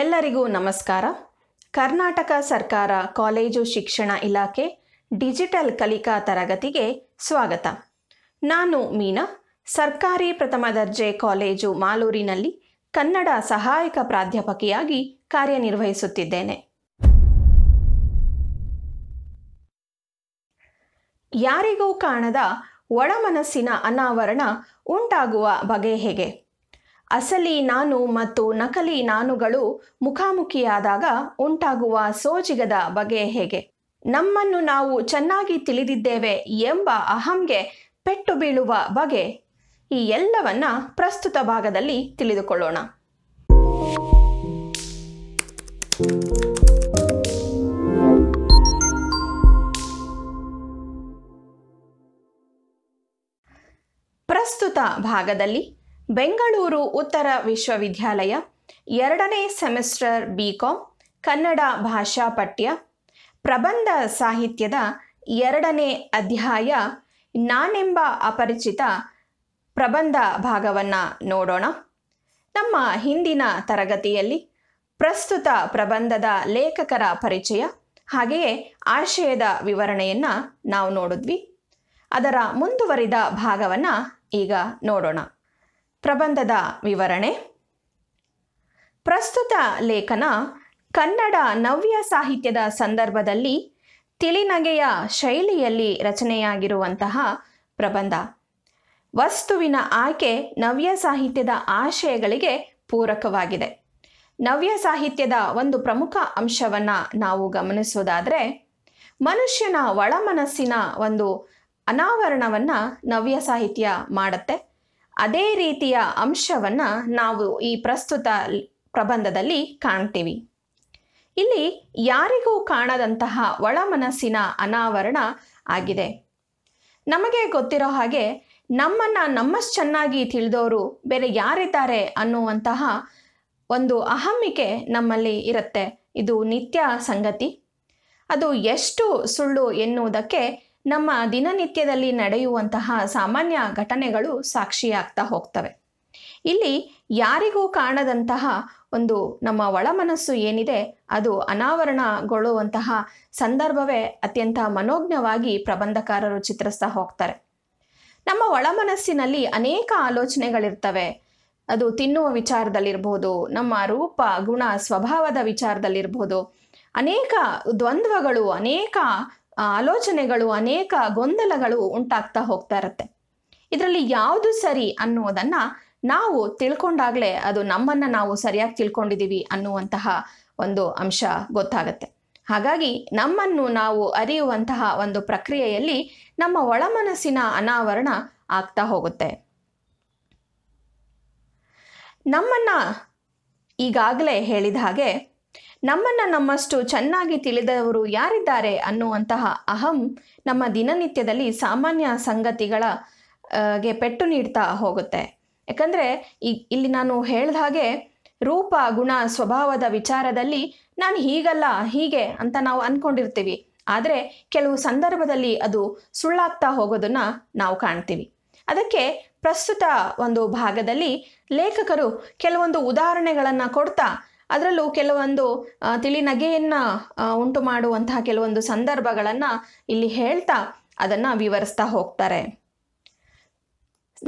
ಎಲ್ಲರಿಗೂ ನಮಸ್ಕಾರ ಕರ್ನಾಟಕ ಸರ್ಕಾರ ಕಾಲೇಜು ಶಿಕ್ಷಣ ಇಲಾಖೆ ಡಿಜಿಟಲ್ ಕಲಿಕಾ ತರಗತಿಗೆ ಸ್ವಾಗತ ನಾನು ಮೀನಾ ಸರ್ಕಾರಿ ಪ್ರಥಮ ದರ್ಜೆ ಕಾಲೇಜು ಮಾಲೂರಿನಲ್ಲಿ ಕನ್ನಡ ಸಹಾಯಕ ಪ್ರಾಧ್ಯಾಪಕಿಯಾಗಿ ಕಾರ್ಯನಿರ್ವಹಿಸುತ್ತಿದ್ದೇನೆ ಯಾರಿಗೂ ಕಾಣದ ಒಳಮನಸ್ಸಿನ ಅನಾವರಣ ಉಂಟಾಗುವ ಬಗೆ ಹೇಗೆ ಅಸಲಿ ನಾನು ಮತ್ತು ನಕಲಿ ನಾನುಗಳು ಮುಖಾಮುಖಿಯಾದಾಗ ಉಂಟಾಗುವ ಸೋಜಿಗದ ಬಗೆ ಹೇಗೆ ನಮ್ಮನ್ನು ನಾವು ಚೆನ್ನಾಗಿ ತಿಳಿದಿದ್ದೇವೆ ಎಂಬ ಅಹಂಗೆ ಪೆಟ್ಟು ಬೀಳುವ ಬಗೆ ಈ ಎಲ್ಲವನ್ನ ಪ್ರಸ್ತುತ ಭಾಗದಲ್ಲಿ ತಿಳಿದುಕೊಳ್ಳೋಣ ಪ್ರಸ್ತುತ ಭಾಗದಲ್ಲಿ ಬೆಂಗಳೂರು ಉತ್ತರ ವಿಶ್ವವಿದ್ಯಾಲಯ ಎರಡನೇ ಸೆಮಿಸ್ಟರ್ ಬಿ ಕಾಮ್ ಕನ್ನಡ ಭಾಷಾ ಪಠ್ಯ ಪ್ರಬಂಧ ಸಾಹಿತ್ಯದ ಎರಡನೇ ಅಧ್ಯಾಯ ನಾನೆಂಬ ಅಪರಿಚಿತ ಪ್ರಬಂಧ ಭಾಗವನ್ನು ನೋಡೋಣ ನಮ್ಮ ಹಿಂದಿನ ತರಗತಿಯಲ್ಲಿ ಪ್ರಸ್ತುತ ಪ್ರಬಂಧದ ಲೇಖಕರ ಪರಿಚಯ ಹಾಗೆಯೇ ಆಶಯದ ವಿವರಣೆಯನ್ನು ನಾವು ನೋಡಿದ್ವಿ ಅದರ ಮುಂದುವರಿದ ಭಾಗವನ್ನು ಈಗ ನೋಡೋಣ ಪ್ರಬಂಧದ ವಿವರಣೆ ಪ್ರಸ್ತುತ ಲೇಖನ ಕನ್ನಡ ನವ್ಯ ಸಾಹಿತ್ಯದ ಸಂದರ್ಭದಲ್ಲಿ ತಿಳಿನಗೆಯ ಶೈಲಿಯಲ್ಲಿ ರಚನೆಯಾಗಿರುವಂತಹ ಪ್ರಬಂಧ ವಸ್ತುವಿನ ಆಯ್ಕೆ ನವ್ಯ ಸಾಹಿತ್ಯದ ಆಶಯಗಳಿಗೆ ಪೂರಕವಾಗಿದೆ ನವ್ಯ ಸಾಹಿತ್ಯದ ಒಂದು ಪ್ರಮುಖ ಅಂಶವನ್ನು ನಾವು ಗಮನಿಸೋದಾದರೆ ಮನುಷ್ಯನ ಒಳಮನಸ್ಸಿನ ಒಂದು ಅನಾವರಣವನ್ನು ನವ್ಯ ಸಾಹಿತ್ಯ ಮಾಡುತ್ತೆ ಅದೇ ರೀತಿಯ ಅಂಶವನ್ನು ನಾವು ಈ ಪ್ರಸ್ತುತ ಪ್ರಬಂಧದಲ್ಲಿ ಕಾಣ್ತೀವಿ ಇಲ್ಲಿ ಯಾರಿಗೂ ಕಾಣದಂತಹ ಮನಸ್ಸಿನ ಅನಾವರಣ ಆಗಿದೆ ನಮಗೆ ಗೊತ್ತಿರೋ ಹಾಗೆ ನಮ್ಮನ್ನು ಚೆನ್ನಾಗಿ ತಿಳಿದವರು ಬೇರೆ ಯಾರಿದ್ದಾರೆ ಅನ್ನುವಂತಹ ಒಂದು ಅಹಮಿಕೆ ನಮ್ಮಲ್ಲಿ ಇರುತ್ತೆ ಇದು ನಿತ್ಯ ಸಂಗತಿ ಅದು ಎಷ್ಟು ಸುಳ್ಳು ಎನ್ನುವುದಕ್ಕೆ ನಮ್ಮ ದಿನನಿತ್ಯದಲ್ಲಿ ನಡೆಯುವಂತಹ ಸಾಮಾನ್ಯ ಘಟನೆಗಳು ಸಾಕ್ಷಿಯಾಗ್ತಾ ಹೋಗ್ತವೆ ಇಲ್ಲಿ ಯಾರಿಗೂ ಕಾಣದಂತಹ ಒಂದು ನಮ್ಮ ಒಳಮನಸ್ಸು ಏನಿದೆ ಅದು ಅನಾವರಣಗೊಳ್ಳುವಂತಹ ಸಂದರ್ಭವೇ ಅತ್ಯಂತ ಮನೋಜ್ಞವಾಗಿ ಪ್ರಬಂಧಕಾರರು ಚಿತ್ರಿಸ್ತಾ ಹೋಗ್ತಾರೆ ನಮ್ಮ ಒಳಮನಸ್ಸಿನಲ್ಲಿ ಅನೇಕ ಆಲೋಚನೆಗಳಿರ್ತವೆ ಅದು ತಿನ್ನುವ ವಿಚಾರದಲ್ಲಿರ್ಬೋದು ನಮ್ಮ ರೂಪ ಗುಣ ಸ್ವಭಾವದ ವಿಚಾರದಲ್ಲಿರ್ಬೋದು ಅನೇಕ ದ್ವಂದ್ವಗಳು ಅನೇಕ ಆಲೋಚನೆಗಳು ಅನೇಕ ಗೊಂದಲಗಳು ಉಂಟಾಗ್ತಾ ಹೋಗ್ತಾ ಇರುತ್ತೆ ಇದರಲ್ಲಿ ಯಾವುದು ಸರಿ ಅನ್ನುವುದನ್ನ ನಾವು ತಿಳ್ಕೊಂಡಾಗಲೇ ಅದು ನಮ್ಮನ್ನ ನಾವು ಸರಿಯಾಗಿ ತಿಳ್ಕೊಂಡಿದ್ದೀವಿ ಅನ್ನುವಂತಹ ಒಂದು ಅಂಶ ಗೊತ್ತಾಗತ್ತೆ ಹಾಗಾಗಿ ನಮ್ಮನ್ನು ನಾವು ಅರಿಯುವಂತಹ ಒಂದು ಪ್ರಕ್ರಿಯೆಯಲ್ಲಿ ನಮ್ಮ ಒಳಮನಸ್ಸಿನ ಅನಾವರಣ ಆಗ್ತಾ ಹೋಗುತ್ತೆ ನಮ್ಮನ್ನ ಈಗಾಗಲೇ ಹೇಳಿದ ಹಾಗೆ ನಮ್ಮನ್ನು ನಮ್ಮಷ್ಟು ಚೆನ್ನಾಗಿ ತಿಳಿದವರು ಯಾರಿದ್ದಾರೆ ಅನ್ನುವಂತಹ ಅಹಂ ನಮ್ಮ ದಿನನಿತ್ಯದಲ್ಲಿ ಸಾಮಾನ್ಯ ಸಂಗತಿಗಳ ಗೆ ಪೆಟ್ಟು ನೀಡ್ತಾ ಹೋಗುತ್ತೆ ಯಾಕಂದರೆ ಇಲ್ಲಿ ನಾನು ಹೇಳಿದ ಹಾಗೆ ರೂಪ ಗುಣ ಸ್ವಭಾವದ ವಿಚಾರದಲ್ಲಿ ನಾನು ಹೀಗಲ್ಲ ಹೀಗೆ ಅಂತ ನಾವು ಅಂದ್ಕೊಂಡಿರ್ತೀವಿ ಆದರೆ ಕೆಲವು ಸಂದರ್ಭದಲ್ಲಿ ಅದು ಸುಳ್ಳಾಗ್ತಾ ಹೋಗೋದನ್ನು ನಾವು ಕಾಣ್ತೀವಿ ಅದಕ್ಕೆ ಪ್ರಸ್ತುತ ಒಂದು ಭಾಗದಲ್ಲಿ ಲೇಖಕರು ಕೆಲವೊಂದು ಉದಾಹರಣೆಗಳನ್ನು ಕೊಡ್ತಾ ಅದರಲ್ಲೂ ಕೆಲವೊಂದು ತಿಳಿ ನಗೆಯನ್ನು ಉಂಟು ಮಾಡುವಂತಹ ಕೆಲವೊಂದು ಸಂದರ್ಭಗಳನ್ನು ಇಲ್ಲಿ ಹೇಳ್ತಾ ಅದನ್ನು ವಿವರಿಸ್ತಾ ಹೋಗ್ತಾರೆ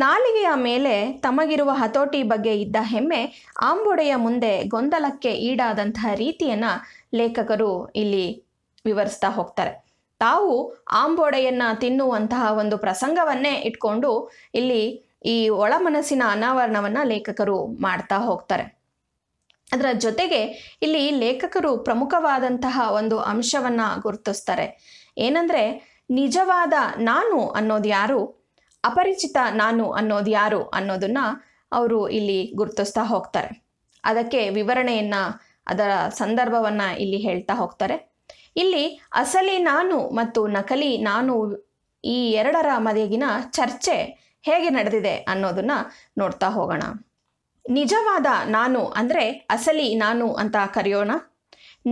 ನಾಲಿಗೆಯ ಮೇಲೆ ತಮಗಿರುವ ಹತೋಟಿ ಬಗ್ಗೆ ಇದ್ದ ಹೆಮ್ಮೆ ಆಂಬೋಡೆಯ ಮುಂದೆ ಗೊಂದಲಕ್ಕೆ ಈಡಾದಂತಹ ರೀತಿಯನ್ನು ಲೇಖಕರು ಇಲ್ಲಿ ವಿವರಿಸ್ತಾ ಹೋಗ್ತಾರೆ ತಾವು ಆಂಬೋಡೆಯನ್ನು ತಿನ್ನುವಂತಹ ಒಂದು ಪ್ರಸಂಗವನ್ನೇ ಇಟ್ಕೊಂಡು ಇಲ್ಲಿ ಈ ಒಳಮನಸ್ಸಿನ ಅನಾವರಣವನ್ನು ಲೇಖಕರು ಮಾಡ್ತಾ ಹೋಗ್ತಾರೆ ಅದರ ಜೊತೆಗೆ ಇಲ್ಲಿ ಲೇಖಕರು ಪ್ರಮುಖವಾದಂತಹ ಒಂದು ಅಂಶವನ್ನು ಗುರುತಿಸ್ತಾರೆ ಏನಂದರೆ ನಿಜವಾದ ನಾನು ಅನ್ನೋದು ಯಾರು ಅಪರಿಚಿತ ನಾನು ಅನ್ನೋದು ಯಾರು ಅನ್ನೋದನ್ನು ಅವರು ಇಲ್ಲಿ ಗುರುತಿಸ್ತಾ ಹೋಗ್ತಾರೆ ಅದಕ್ಕೆ ವಿವರಣೆಯನ್ನು ಅದರ ಸಂದರ್ಭವನ್ನು ಇಲ್ಲಿ ಹೇಳ್ತಾ ಹೋಗ್ತಾರೆ ಇಲ್ಲಿ ಅಸಲಿ ನಾನು ಮತ್ತು ನಕಲಿ ನಾನು ಈ ಎರಡರ ಮಧ್ಯಗಿನ ಚರ್ಚೆ ಹೇಗೆ ನಡೆದಿದೆ ಅನ್ನೋದನ್ನು ನೋಡ್ತಾ ಹೋಗೋಣ ನಿಜವಾದ ನಾನು ಅಂದರೆ ಅಸಲಿ ನಾನು ಅಂತ ಕರೆಯೋಣ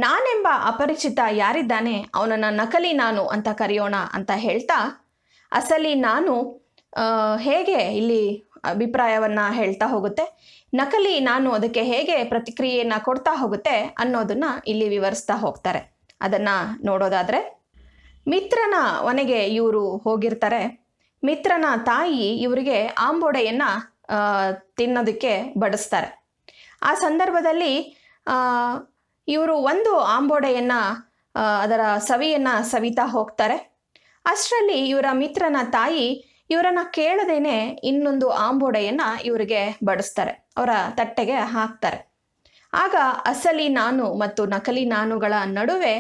ನಾನೆಂಬ ಅಪರಿಚಿತ ಯಾರಿದ್ದಾನೆ ಅವನನ್ನು ನಕಲಿ ನಾನು ಅಂತ ಕರೆಯೋಣ ಅಂತ ಹೇಳ್ತಾ ಅಸಲಿ ನಾನು ಹೇಗೆ ಇಲ್ಲಿ ಅಭಿಪ್ರಾಯವನ್ನು ಹೇಳ್ತಾ ಹೋಗುತ್ತೆ ನಕಲಿ ನಾನು ಅದಕ್ಕೆ ಹೇಗೆ ಪ್ರತಿಕ್ರಿಯೆಯನ್ನು ಕೊಡ್ತಾ ಹೋಗುತ್ತೆ ಅನ್ನೋದನ್ನು ಇಲ್ಲಿ ವಿವರಿಸ್ತಾ ಹೋಗ್ತಾರೆ ಅದನ್ನು ನೋಡೋದಾದರೆ ಮಿತ್ರನ ಒನೆಗೆ ಇವರು ಹೋಗಿರ್ತಾರೆ ಮಿತ್ರನ ತಾಯಿ ಇವರಿಗೆ ಆಂಬೋಡೆಯನ್ನು ತಿನ್ನೋದಕ್ಕೆ ಬಡಿಸ್ತಾರೆ ಆ ಸಂದರ್ಭದಲ್ಲಿ ಇವರು ಒಂದು ಆಂಬೋಡೆಯನ್ನು ಅದರ ಸವಿಯನ್ನು ಸವಿತಾ ಹೋಗ್ತಾರೆ ಅಷ್ಟರಲ್ಲಿ ಇವರ ಮಿತ್ರನ ತಾಯಿ ಇವರನ್ನು ಕೇಳದೇನೆ ಇನ್ನೊಂದು ಆಂಬೋಡೆಯನ್ನು ಇವರಿಗೆ ಬಡಿಸ್ತಾರೆ ಅವರ ತಟ್ಟೆಗೆ ಹಾಕ್ತಾರೆ ಆಗ ಅಸಲಿ ನಾನು ಮತ್ತು ನಕಲಿ ನಾನುಗಳ ನಡುವೆ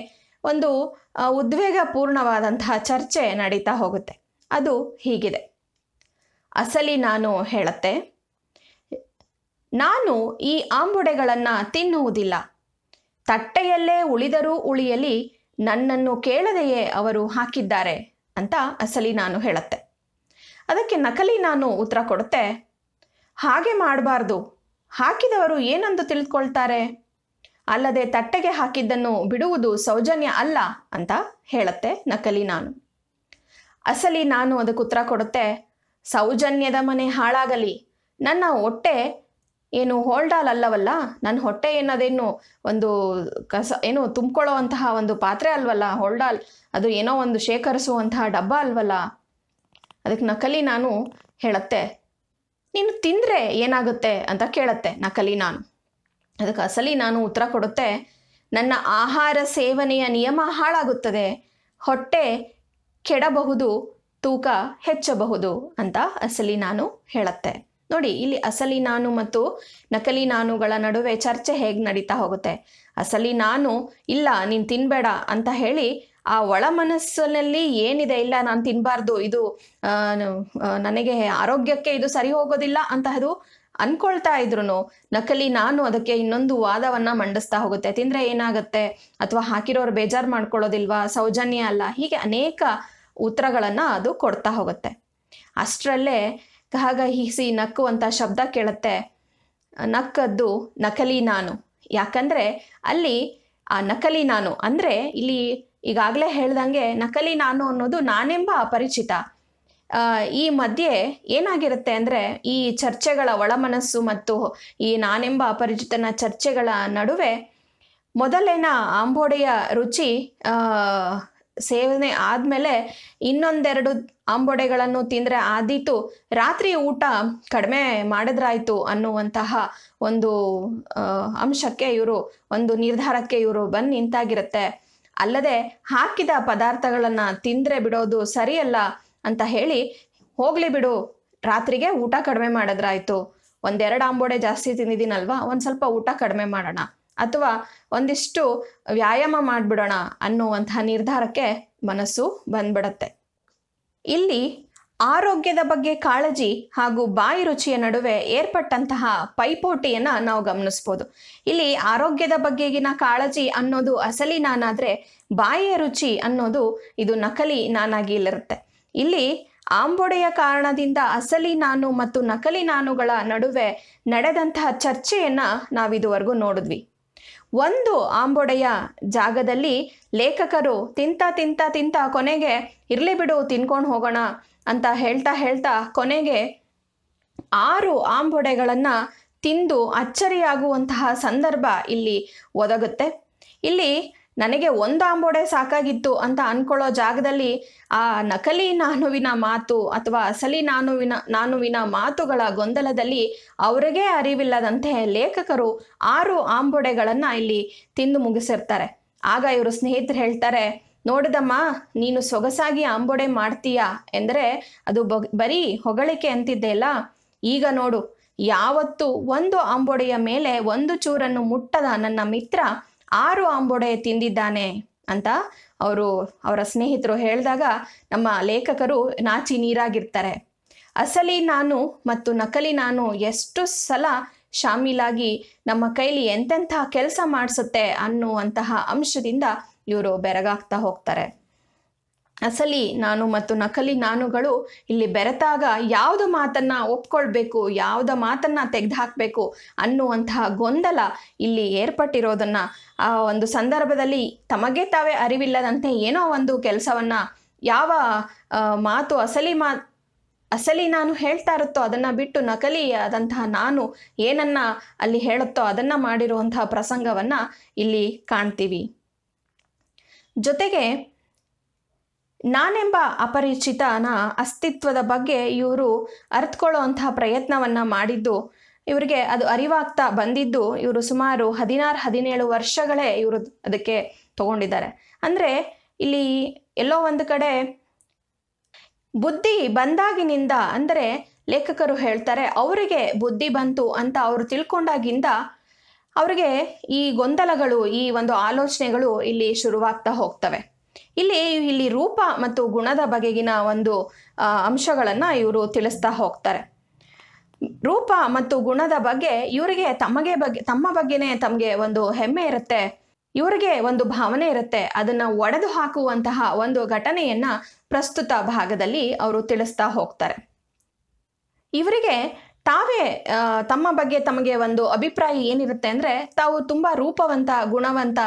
ಒಂದು ಉದ್ವೇಗಪೂರ್ಣವಾದಂತಹ ಚರ್ಚೆ ನಡೀತಾ ಹೋಗುತ್ತೆ ಅದು ಹೀಗಿದೆ ಅಸಲಿ ನಾನು ಹೇಳತ್ತೆ ನಾನು ಈ ಆಂಬುಡೆಗಳನ್ನು ತಿನ್ನುವುದಿಲ್ಲ ತಟ್ಟೆಯಲ್ಲೇ ಉಳಿದರೂ ಉಳಿಯಲಿ ನನ್ನನ್ನು ಕೇಳದೆಯೇ ಅವರು ಹಾಕಿದ್ದಾರೆ ಅಂತ ಅಸಲಿ ನಾನು ಹೇಳುತ್ತೆ ಅದಕ್ಕೆ ನಕಲಿ ನಾನು ಉತ್ತರ ಕೊಡುತ್ತೆ ಹಾಗೆ ಮಾಡಬಾರ್ದು ಹಾಕಿದವರು ಏನಂದು ತಿಳಿದುಕೊಳ್ತಾರೆ ಅಲ್ಲದೆ ತಟ್ಟೆಗೆ ಹಾಕಿದ್ದನ್ನು ಬಿಡುವುದು ಸೌಜನ್ಯ ಅಲ್ಲ ಅಂತ ಹೇಳುತ್ತೆ ನಕಲಿ ನಾನು ಅಸಲಿ ನಾನು ಅದಕ್ಕೆ ಉತ್ತರ ಕೊಡುತ್ತೆ ಸೌಜನ್ಯದ ಮನೆ ಹಾಳಾಗಲಿ ನನ್ನ ಹೊಟ್ಟೆ ಏನು ಹೋಲ್ಡಾಲ್ ಅಲ್ಲವಲ್ಲ ನನ್ನ ಹೊಟ್ಟೆ ಏನದೇನು ಒಂದು ಕಸ ಏನು ತುಂಬ್ಕೊಳ್ಳೋ ಒಂದು ಪಾತ್ರೆ ಅಲ್ವಲ್ಲ ಹೋಲ್ಡಾಲ್ ಅದು ಏನೋ ಒಂದು ಶೇಖರಿಸುವಂತಹ ಡಬ್ಬ ಅಲ್ವಲ್ಲ ಅದಕ್ಕೆ ನಕಲಿ ನಾನು ಹೇಳತ್ತೆ ನೀನು ತಿಂದರೆ ಏನಾಗುತ್ತೆ ಅಂತ ಕೇಳತ್ತೆ ನಕಲಿ ನಾನು ಅದಕ್ಕೆ ಅಸಲಿ ನಾನು ಉತ್ತರ ಕೊಡುತ್ತೆ ನನ್ನ ಆಹಾರ ಸೇವನೆಯ ನಿಯಮ ಹಾಳಾಗುತ್ತದೆ ಹೊಟ್ಟೆ ಕೆಡಬಹುದು ತೂಕ ಹೆಚ್ಚಬಹುದು ಅಂತ ಅಸಲಿ ನಾನು ಹೇಳುತ್ತೆ ನೋಡಿ ಇಲ್ಲಿ ಅಸಲಿ ನಾನು ಮತ್ತು ನಕಲಿ ನಾನುಗಳ ನಡುವೆ ಚರ್ಚೆ ಹೇಗೆ ನಡೀತಾ ಹೋಗುತ್ತೆ ಅಸಲಿ ನಾನು ಇಲ್ಲ ನೀನು ತಿನ್ಬೇಡ ಅಂತ ಹೇಳಿ ಆ ಒಳ ಮನಸ್ಸಿನಲ್ಲಿ ಏನಿದೆ ಇಲ್ಲ ನಾನು ತಿನ್ನಬಾರ್ದು ಇದು ನನಗೆ ಆರೋಗ್ಯಕ್ಕೆ ಇದು ಸರಿ ಹೋಗೋದಿಲ್ಲ ಅಂತ ಅದು ಅನ್ಕೊಳ್ತಾ ಇದ್ರು ನಕಲಿ ನಾನು ಅದಕ್ಕೆ ಇನ್ನೊಂದು ವಾದವನ್ನ ಮಂಡಿಸ್ತಾ ಹೋಗುತ್ತೆ ತಿಂದ್ರೆ ಏನಾಗುತ್ತೆ ಅಥವಾ ಹಾಕಿರೋರು ಬೇಜಾರು ಮಾಡ್ಕೊಳ್ಳೋದಿಲ್ವಾ ಸೌಜನ್ಯ ಅಲ್ಲ ಹೀಗೆ ಅನೇಕ ಉತ್ತರಗಳನ್ನು ಅದು ಕೊಡ್ತಾ ಹೋಗುತ್ತೆ ಅಷ್ಟರಲ್ಲೇ ಹಿಸಿ ನಕ್ಕುವಂಥ ಶಬ್ದ ಕೇಳುತ್ತೆ ನಕ್ಕದ್ದು ನಕಲಿ ನಾನು ಯಾಕಂದರೆ ಅಲ್ಲಿ ಆ ನಕಲಿ ನಾನು ಅಂದರೆ ಇಲ್ಲಿ ಈಗಾಗಲೇ ಹೇಳ್ದಂಗೆ ನಕಲಿ ನಾನು ಅನ್ನೋದು ನಾನೆಂಬ ಅಪರಿಚಿತ ಈ ಮಧ್ಯೆ ಏನಾಗಿರುತ್ತೆ ಅಂದರೆ ಈ ಚರ್ಚೆಗಳ ಒಳಮನಸ್ಸು ಮತ್ತು ಈ ನಾನೆಂಬ ಅಪರಿಚಿತನ ಚರ್ಚೆಗಳ ನಡುವೆ ಮೊದಲೇನ ಆಂಬೋಡೆಯ ರುಚಿ ಸೇವನೆ ಆದಮೇಲೆ ಇನ್ನೊಂದೆರಡು ಆಂಬೋಡೆಗಳನ್ನು ತಿಂದರೆ ಆದೀತು ರಾತ್ರಿ ಊಟ ಕಡಿಮೆ ಮಾಡಿದ್ರಾಯ್ತು ಅನ್ನುವಂತಹ ಒಂದು ಅಂಶಕ್ಕೆ ಇವರು ಒಂದು ನಿರ್ಧಾರಕ್ಕೆ ಇವರು ಬಂದು ನಿಂತಾಗಿರುತ್ತೆ ಅಲ್ಲದೆ ಹಾಕಿದ ಪದಾರ್ಥಗಳನ್ನು ತಿಂದರೆ ಬಿಡೋದು ಸರಿಯಲ್ಲ ಅಂತ ಹೇಳಿ ಹೋಗಲಿ ಬಿಡು ರಾತ್ರಿಗೆ ಊಟ ಕಡಿಮೆ ಮಾಡಿದ್ರಾಯ್ತು ಒಂದೆರಡು ಆಂಬೋಡೆ ಜಾಸ್ತಿ ತಿಂದಿದ್ದೀನಲ್ವಾ ಒಂದು ಸ್ವಲ್ಪ ಊಟ ಕಡಿಮೆ ಮಾಡೋಣ ಅಥವಾ ಒಂದಿಷ್ಟು ವ್ಯಾಯಾಮ ಮಾಡಿಬಿಡೋಣ ಅನ್ನುವಂತಹ ನಿರ್ಧಾರಕ್ಕೆ ಮನಸ್ಸು ಬಂದ್ಬಿಡತ್ತೆ ಇಲ್ಲಿ ಆರೋಗ್ಯದ ಬಗ್ಗೆ ಕಾಳಜಿ ಹಾಗೂ ಬಾಯಿ ರುಚಿಯ ನಡುವೆ ಏರ್ಪಟ್ಟಂತಹ ಪೈಪೋಟಿಯನ್ನು ನಾವು ಗಮನಿಸ್ಬೋದು ಇಲ್ಲಿ ಆರೋಗ್ಯದ ಬಗ್ಗೆಗಿನ ಕಾಳಜಿ ಅನ್ನೋದು ಅಸಲಿ ನಾನಾದರೆ ಬಾಯಿಯ ರುಚಿ ಅನ್ನೋದು ಇದು ನಕಲಿ ನಾನಾಗಿ ಇಲ್ಲಿರುತ್ತೆ ಇಲ್ಲಿ ಆಂಬೊಡೆಯ ಕಾರಣದಿಂದ ಅಸಲಿ ನಾನು ಮತ್ತು ನಕಲಿ ನಾನುಗಳ ನಡುವೆ ನಡೆದಂತಹ ಚರ್ಚೆಯನ್ನು ನಾವಿದುವರೆಗೂ ನೋಡಿದ್ವಿ ಒಂದು ಆಂಬೊಡೆಯ ಜಾಗದಲ್ಲಿ ಲೇಖಕರು ತಿಂತ ತಿಂತ ತಿಂತ ಕೊನೆಗೆ ಇರಲಿ ಬಿಡು ತಿನ್ಕೊಂಡು ಹೋಗೋಣ ಅಂತ ಹೇಳ್ತಾ ಹೇಳ್ತಾ ಕೊನೆಗೆ ಆರು ಆಂಬೊಡೆಗಳನ್ನು ತಿಂದು ಅಚ್ಚರಿಯಾಗುವಂತಹ ಸಂದರ್ಭ ಇಲ್ಲಿ ಒದಗುತ್ತೆ ಇಲ್ಲಿ ನನಗೆ ಒಂದು ಆಂಬೋಡೆ ಸಾಕಾಗಿತ್ತು ಅಂತ ಅನ್ಕೊಳ್ಳೋ ಜಾಗದಲ್ಲಿ ಆ ನಕಲಿ ನಾನುವಿನ ಮಾತು ಅಥವಾ ಅಸಲಿ ನಾನುವಿನ ನಾನುವಿನ ಮಾತುಗಳ ಗೊಂದಲದಲ್ಲಿ ಅವರಿಗೆ ಅರಿವಿಲ್ಲದಂತೆ ಲೇಖಕರು ಆರು ಆಂಬೋಡೆಗಳನ್ನು ಇಲ್ಲಿ ತಿಂದು ಮುಗಿಸಿರ್ತಾರೆ ಆಗ ಇವರು ಸ್ನೇಹಿತರು ಹೇಳ್ತಾರೆ ನೋಡಿದಮ್ಮ ನೀನು ಸೊಗಸಾಗಿ ಆಂಬೊಡೆ ಮಾಡ್ತೀಯಾ ಎಂದರೆ ಅದು ಬ ಬರೀ ಹೊಗಳಿಕೆ ಅಲ್ಲ ಈಗ ನೋಡು ಯಾವತ್ತು ಒಂದು ಆಂಬೋಡೆಯ ಮೇಲೆ ಒಂದು ಚೂರನ್ನು ಮುಟ್ಟದ ನನ್ನ ಮಿತ್ರ ಆರು ಆಂಬೊಡೆ ತಿಂದಿದ್ದಾನೆ ಅಂತ ಅವರು ಅವರ ಸ್ನೇಹಿತರು ಹೇಳಿದಾಗ ನಮ್ಮ ಲೇಖಕರು ನಾಚಿ ನೀರಾಗಿರ್ತಾರೆ ಅಸಲಿ ನಾನು ಮತ್ತು ನಕಲಿ ನಾನು ಎಷ್ಟು ಸಲ ಶಾಮೀಲಾಗಿ ನಮ್ಮ ಕೈಲಿ ಎಂತೆಂಥ ಕೆಲಸ ಮಾಡಿಸುತ್ತೆ ಅನ್ನುವಂತಹ ಅಂಶದಿಂದ ಇವರು ಬೆರಗಾಗ್ತಾ ಹೋಗ್ತಾರೆ ಅಸಲಿ ನಾನು ಮತ್ತು ನಕಲಿ ನಾನುಗಳು ಇಲ್ಲಿ ಬೆರೆತಾಗ ಯಾವುದು ಮಾತನ್ನು ಒಪ್ಕೊಳ್ಬೇಕು ಯಾವುದ ಮಾತನ್ನು ತೆಗೆದುಹಾಕಬೇಕು ಅನ್ನುವಂತಹ ಗೊಂದಲ ಇಲ್ಲಿ ಏರ್ಪಟ್ಟಿರೋದನ್ನು ಆ ಒಂದು ಸಂದರ್ಭದಲ್ಲಿ ತಮಗೆ ತಾವೇ ಅರಿವಿಲ್ಲದಂತೆ ಏನೋ ಒಂದು ಕೆಲಸವನ್ನು ಯಾವ ಮಾತು ಅಸಲಿ ಮಾ ಅಸಲಿ ನಾನು ಹೇಳ್ತಾ ಇರುತ್ತೋ ಅದನ್ನು ಬಿಟ್ಟು ನಕಲಿ ಆದಂತಹ ನಾನು ಏನನ್ನ ಅಲ್ಲಿ ಹೇಳುತ್ತೋ ಅದನ್ನು ಮಾಡಿರುವಂತಹ ಪ್ರಸಂಗವನ್ನು ಇಲ್ಲಿ ಕಾಣ್ತೀವಿ ಜೊತೆಗೆ ನಾನೆಂಬ ಅಪರಿಚಿತನ ಅಸ್ತಿತ್ವದ ಬಗ್ಗೆ ಇವರು ಅರ್ತ್ಕೊಳ್ಳೋ ಅಂತಹ ಪ್ರಯತ್ನವನ್ನು ಮಾಡಿದ್ದು ಇವರಿಗೆ ಅದು ಅರಿವಾಗ್ತಾ ಬಂದಿದ್ದು ಇವರು ಸುಮಾರು ಹದಿನಾರು ಹದಿನೇಳು ವರ್ಷಗಳೇ ಇವರು ಅದಕ್ಕೆ ತಗೊಂಡಿದ್ದಾರೆ ಅಂದರೆ ಇಲ್ಲಿ ಎಲ್ಲೋ ಒಂದು ಕಡೆ ಬುದ್ಧಿ ಬಂದಾಗಿನಿಂದ ಅಂದರೆ ಲೇಖಕರು ಹೇಳ್ತಾರೆ ಅವರಿಗೆ ಬುದ್ಧಿ ಬಂತು ಅಂತ ಅವರು ತಿಳ್ಕೊಂಡಾಗಿಂದ ಅವರಿಗೆ ಈ ಗೊಂದಲಗಳು ಈ ಒಂದು ಆಲೋಚನೆಗಳು ಇಲ್ಲಿ ಶುರುವಾಗ್ತಾ ಹೋಗ್ತವೆ ಇಲ್ಲಿ ಇಲ್ಲಿ ರೂಪ ಮತ್ತು ಗುಣದ ಬಗೆಗಿನ ಒಂದು ಅಂಶಗಳನ್ನು ಇವರು ತಿಳಿಸ್ತಾ ಹೋಗ್ತಾರೆ ರೂಪ ಮತ್ತು ಗುಣದ ಬಗ್ಗೆ ಇವರಿಗೆ ತಮಗೆ ಬಗ್ಗೆ ತಮ್ಮ ಬಗ್ಗೆನೇ ತಮಗೆ ಒಂದು ಹೆಮ್ಮೆ ಇರುತ್ತೆ ಇವರಿಗೆ ಒಂದು ಭಾವನೆ ಇರುತ್ತೆ ಅದನ್ನು ಒಡೆದು ಹಾಕುವಂತಹ ಒಂದು ಘಟನೆಯನ್ನ ಪ್ರಸ್ತುತ ಭಾಗದಲ್ಲಿ ಅವರು ತಿಳಿಸ್ತಾ ಹೋಗ್ತಾರೆ ಇವರಿಗೆ ತಾವೇ ತಮ್ಮ ಬಗ್ಗೆ ತಮಗೆ ಒಂದು ಅಭಿಪ್ರಾಯ ಏನಿರುತ್ತೆ ಅಂದರೆ ತಾವು ತುಂಬ ರೂಪವಂತ ಗುಣವಂತ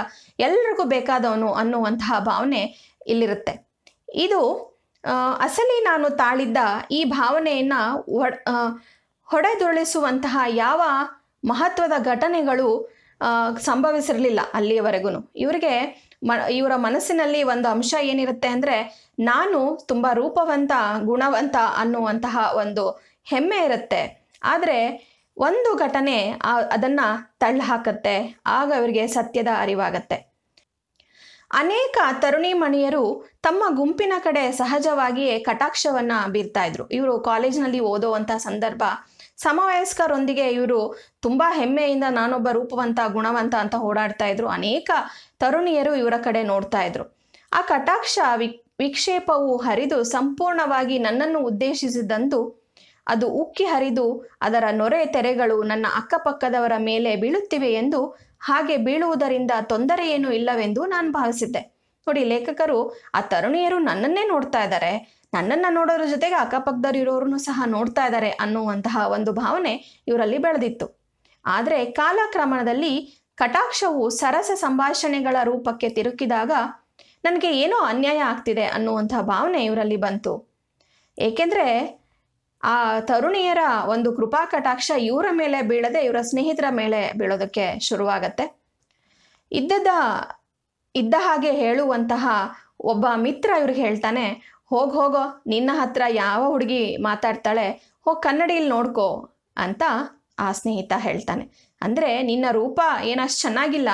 ಎಲ್ಲರಿಗೂ ಬೇಕಾದವನು ಅನ್ನುವಂತಹ ಭಾವನೆ ಇಲ್ಲಿರುತ್ತೆ ಇದು ಅಸಲಿ ನಾನು ತಾಳಿದ್ದ ಈ ಭಾವನೆಯನ್ನು ಒಡ ಹೊಡೆದೊಳಿಸುವಂತಹ ಯಾವ ಮಹತ್ವದ ಘಟನೆಗಳು ಸಂಭವಿಸಿರಲಿಲ್ಲ ಅಲ್ಲಿಯವರೆಗೂ ಇವರಿಗೆ ಮ ಇವರ ಮನಸ್ಸಿನಲ್ಲಿ ಒಂದು ಅಂಶ ಏನಿರುತ್ತೆ ಅಂದರೆ ನಾನು ತುಂಬ ರೂಪವಂತ ಗುಣವಂತ ಅನ್ನುವಂತಹ ಒಂದು ಹೆಮ್ಮೆ ಇರುತ್ತೆ ಆದರೆ ಒಂದು ಘಟನೆ ಅದನ್ನು ತಳ್ಳಹಾಕತ್ತೆ ಆಗ ಅವರಿಗೆ ಸತ್ಯದ ಅರಿವಾಗತ್ತೆ ಅನೇಕ ತರುಣಿ ಮಣಿಯರು ತಮ್ಮ ಗುಂಪಿನ ಕಡೆ ಸಹಜವಾಗಿಯೇ ಕಟಾಕ್ಷವನ್ನು ಬೀರ್ತಾ ಇದ್ರು ಇವರು ಕಾಲೇಜ್ನಲ್ಲಿ ಓದೋವಂಥ ಸಂದರ್ಭ ಸಮವಯಸ್ಕರೊಂದಿಗೆ ಇವರು ತುಂಬ ಹೆಮ್ಮೆಯಿಂದ ನಾನೊಬ್ಬ ರೂಪವಂತ ಗುಣವಂತ ಅಂತ ಓಡಾಡ್ತಾ ಇದ್ರು ಅನೇಕ ತರುಣಿಯರು ಇವರ ಕಡೆ ನೋಡ್ತಾ ಇದ್ರು ಆ ಕಟಾಕ್ಷ ವಿಕ್ಷೇಪವು ಹರಿದು ಸಂಪೂರ್ಣವಾಗಿ ನನ್ನನ್ನು ಉದ್ದೇಶಿಸಿದ್ದಂತೂ ಅದು ಉಕ್ಕಿ ಹರಿದು ಅದರ ನೊರೆ ತೆರೆಗಳು ನನ್ನ ಅಕ್ಕಪಕ್ಕದವರ ಮೇಲೆ ಬೀಳುತ್ತಿವೆ ಎಂದು ಹಾಗೆ ಬೀಳುವುದರಿಂದ ತೊಂದರೆಯೇನು ಇಲ್ಲವೆಂದು ನಾನು ಭಾವಿಸಿದ್ದೆ ನೋಡಿ ಲೇಖಕರು ಆ ತರುಣಿಯರು ನನ್ನನ್ನೇ ನೋಡ್ತಾ ಇದ್ದಾರೆ ನನ್ನನ್ನು ನೋಡೋದ್ರ ಜೊತೆಗೆ ಅಕ್ಕಪಕ್ಕದವರು ಸಹ ನೋಡ್ತಾ ಇದ್ದಾರೆ ಅನ್ನುವಂತಹ ಒಂದು ಭಾವನೆ ಇವರಲ್ಲಿ ಬೆಳೆದಿತ್ತು ಆದರೆ ಕಾಲಕ್ರಮಣದಲ್ಲಿ ಕಟಾಕ್ಷವು ಸರಸ ಸಂಭಾಷಣೆಗಳ ರೂಪಕ್ಕೆ ತಿರುಕಿದಾಗ ನನಗೆ ಏನೋ ಅನ್ಯಾಯ ಆಗ್ತಿದೆ ಅನ್ನುವಂತಹ ಭಾವನೆ ಇವರಲ್ಲಿ ಬಂತು ಏಕೆಂದರೆ ಆ ತರುಣಿಯರ ಒಂದು ಕೃಪಾ ಕಟಾಕ್ಷ ಇವರ ಮೇಲೆ ಬೀಳದೆ ಇವರ ಸ್ನೇಹಿತರ ಮೇಲೆ ಬೀಳೋದಕ್ಕೆ ಶುರುವಾಗತ್ತೆ ಇದ್ದದ ಇದ್ದ ಹಾಗೆ ಹೇಳುವಂತಹ ಒಬ್ಬ ಮಿತ್ರ ಇವ್ರಿಗೆ ಹೇಳ್ತಾನೆ ಹೋಗಿ ಹೋಗೋ ನಿನ್ನ ಹತ್ರ ಯಾವ ಹುಡುಗಿ ಮಾತಾಡ್ತಾಳೆ ಹೋ ಕನ್ನಡಿಯಲ್ಲಿ ನೋಡ್ಕೋ ಅಂತ ಆ ಸ್ನೇಹಿತ ಹೇಳ್ತಾನೆ ಅಂದರೆ ನಿನ್ನ ರೂಪ ಏನಷ್ಟು ಚೆನ್ನಾಗಿಲ್ಲ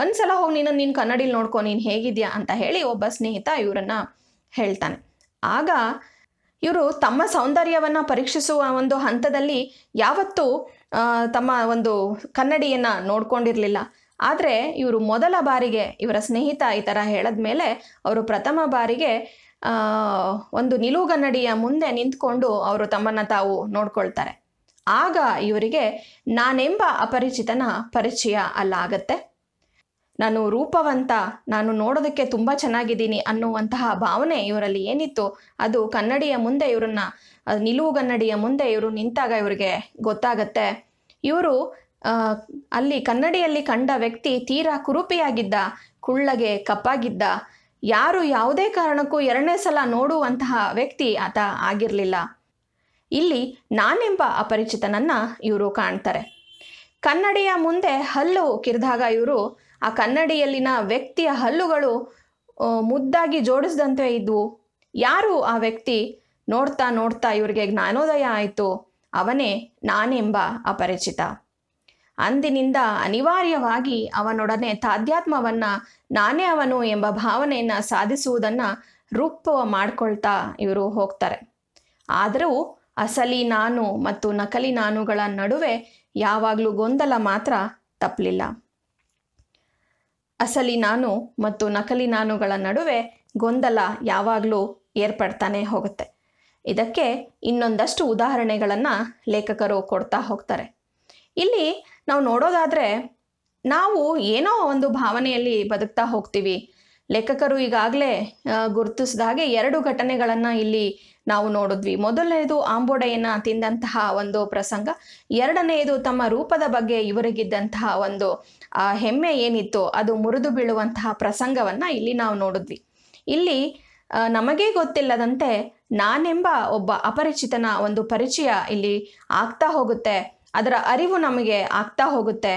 ಒಂದ್ಸಲ ಹೋಗಿ ನಿನ್ನ ನೀನು ಕನ್ನಡಿಲಿ ನೋಡ್ಕೊ ನೀನು ಹೇಗಿದ್ಯಾ ಅಂತ ಹೇಳಿ ಒಬ್ಬ ಸ್ನೇಹಿತ ಇವರನ್ನ ಹೇಳ್ತಾನೆ ಆಗ ಇವರು ತಮ್ಮ ಸೌಂದರ್ಯವನ್ನು ಪರೀಕ್ಷಿಸುವ ಒಂದು ಹಂತದಲ್ಲಿ ಯಾವತ್ತೂ ತಮ್ಮ ಒಂದು ಕನ್ನಡಿಯನ್ನು ನೋಡ್ಕೊಂಡಿರಲಿಲ್ಲ ಆದರೆ ಇವರು ಮೊದಲ ಬಾರಿಗೆ ಇವರ ಸ್ನೇಹಿತ ಈ ಥರ ಹೇಳಿದ ಮೇಲೆ ಅವರು ಪ್ರಥಮ ಬಾರಿಗೆ ಒಂದು ನಿಲುಗನ್ನಡಿಯ ಮುಂದೆ ನಿಂತ್ಕೊಂಡು ಅವರು ತಮ್ಮನ್ನು ತಾವು ನೋಡ್ಕೊಳ್ತಾರೆ ಆಗ ಇವರಿಗೆ ನಾನೆಂಬ ಅಪರಿಚಿತನ ಪರಿಚಯ ಅಲ್ಲ ಆಗತ್ತೆ ನಾನು ರೂಪವಂತ ನಾನು ನೋಡೋದಕ್ಕೆ ತುಂಬ ಚೆನ್ನಾಗಿದ್ದೀನಿ ಅನ್ನುವಂತಹ ಭಾವನೆ ಇವರಲ್ಲಿ ಏನಿತ್ತು ಅದು ಕನ್ನಡಿಯ ಮುಂದೆ ಇವರನ್ನ ನಿಲುವುಗನ್ನಡಿಯ ಮುಂದೆ ಇವರು ನಿಂತಾಗ ಇವರಿಗೆ ಗೊತ್ತಾಗತ್ತೆ ಇವರು ಅಲ್ಲಿ ಕನ್ನಡಿಯಲ್ಲಿ ಕಂಡ ವ್ಯಕ್ತಿ ತೀರಾ ಕುರುಪಿಯಾಗಿದ್ದ ಕುಳ್ಳಗೆ ಕಪ್ಪಾಗಿದ್ದ ಯಾರು ಯಾವುದೇ ಕಾರಣಕ್ಕೂ ಎರಡನೇ ಸಲ ನೋಡುವಂತಹ ವ್ಯಕ್ತಿ ಆತ ಆಗಿರಲಿಲ್ಲ ಇಲ್ಲಿ ನಾನೆಂಬ ಅಪರಿಚಿತನನ್ನ ಇವರು ಕಾಣ್ತಾರೆ ಕನ್ನಡಿಯ ಮುಂದೆ ಹಲ್ಲು ಕಿರಿದಾಗ ಇವರು ಆ ಕನ್ನಡಿಯಲ್ಲಿನ ವ್ಯಕ್ತಿಯ ಹಲ್ಲುಗಳು ಮುದ್ದಾಗಿ ಜೋಡಿಸಿದಂತೆ ಇದ್ವು ಯಾರು ಆ ವ್ಯಕ್ತಿ ನೋಡ್ತಾ ನೋಡ್ತಾ ಇವರಿಗೆ ಜ್ಞಾನೋದಯ ಆಯಿತು ಅವನೇ ನಾನೆಂಬ ಅಪರಿಚಿತ ಅಂದಿನಿಂದ ಅನಿವಾರ್ಯವಾಗಿ ಅವನೊಡನೆ ತಾಧ್ಯಾತ್ಮವನ್ನು ನಾನೇ ಅವನು ಎಂಬ ಭಾವನೆಯನ್ನು ಸಾಧಿಸುವುದನ್ನು ರೂಪ ಮಾಡ್ಕೊಳ್ತಾ ಇವರು ಹೋಗ್ತಾರೆ ಆದರೂ ಅಸಲಿ ನಾನು ಮತ್ತು ನಕಲಿ ನಾನುಗಳ ನಡುವೆ ಯಾವಾಗಲೂ ಗೊಂದಲ ಮಾತ್ರ ತಪ್ಪಲಿಲ್ಲ ಅಸಲಿ ನಾನು ಮತ್ತು ನಕಲಿ ನಾನುಗಳ ನಡುವೆ ಗೊಂದಲ ಯಾವಾಗಲೂ ಏರ್ಪಡ್ತಾನೆ ಹೋಗುತ್ತೆ ಇದಕ್ಕೆ ಇನ್ನೊಂದಷ್ಟು ಉದಾಹರಣೆಗಳನ್ನು ಲೇಖಕರು ಕೊಡ್ತಾ ಹೋಗ್ತಾರೆ ಇಲ್ಲಿ ನಾವು ನೋಡೋದಾದರೆ ನಾವು ಏನೋ ಒಂದು ಭಾವನೆಯಲ್ಲಿ ಬದುಕ್ತಾ ಹೋಗ್ತೀವಿ ಲೇಖಕರು ಈಗಾಗಲೇ ಗುರುತಿಸಿದ ಹಾಗೆ ಎರಡು ಘಟನೆಗಳನ್ನು ಇಲ್ಲಿ ನಾವು ನೋಡಿದ್ವಿ ಮೊದಲನೆಯದು ಆಂಬೋಡೆಯನ್ನ ತಿಂದಂತಹ ಒಂದು ಪ್ರಸಂಗ ಎರಡನೆಯದು ತಮ್ಮ ರೂಪದ ಬಗ್ಗೆ ಇವರಿಗಿದ್ದಂತಹ ಒಂದು ಆ ಹೆಮ್ಮೆ ಏನಿತ್ತು ಅದು ಮುರಿದು ಬೀಳುವಂತಹ ಪ್ರಸಂಗವನ್ನು ಇಲ್ಲಿ ನಾವು ನೋಡಿದ್ವಿ ಇಲ್ಲಿ ನಮಗೇ ಗೊತ್ತಿಲ್ಲದಂತೆ ನಾನೆಂಬ ಒಬ್ಬ ಅಪರಿಚಿತನ ಒಂದು ಪರಿಚಯ ಇಲ್ಲಿ ಆಗ್ತಾ ಹೋಗುತ್ತೆ ಅದರ ಅರಿವು ನಮಗೆ ಆಗ್ತಾ ಹೋಗುತ್ತೆ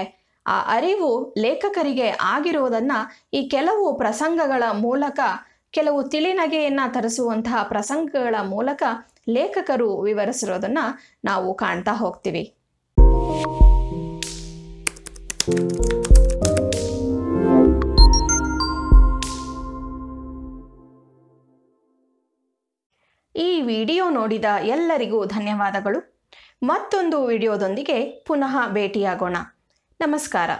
ಆ ಅರಿವು ಲೇಖಕರಿಗೆ ಆಗಿರುವುದನ್ನ ಈ ಕೆಲವು ಪ್ರಸಂಗಗಳ ಮೂಲಕ ಕೆಲವು ತಿಳಿನಗೆಯನ್ನ ತರಿಸುವಂತಹ ಪ್ರಸಂಗಗಳ ಮೂಲಕ ಲೇಖಕರು ವಿವರಿಸಿರೋದನ್ನ ನಾವು ಕಾಣ್ತಾ ಹೋಗ್ತೀವಿ ಈ ವಿಡಿಯೋ ನೋಡಿದ ಎಲ್ಲರಿಗೂ ಧನ್ಯವಾದಗಳು ಮತ್ತೊಂದು ವಿಡಿಯೋದೊಂದಿಗೆ ಪುನಃ ಭೇಟಿಯಾಗೋಣ ನಮಸ್ಕಾರ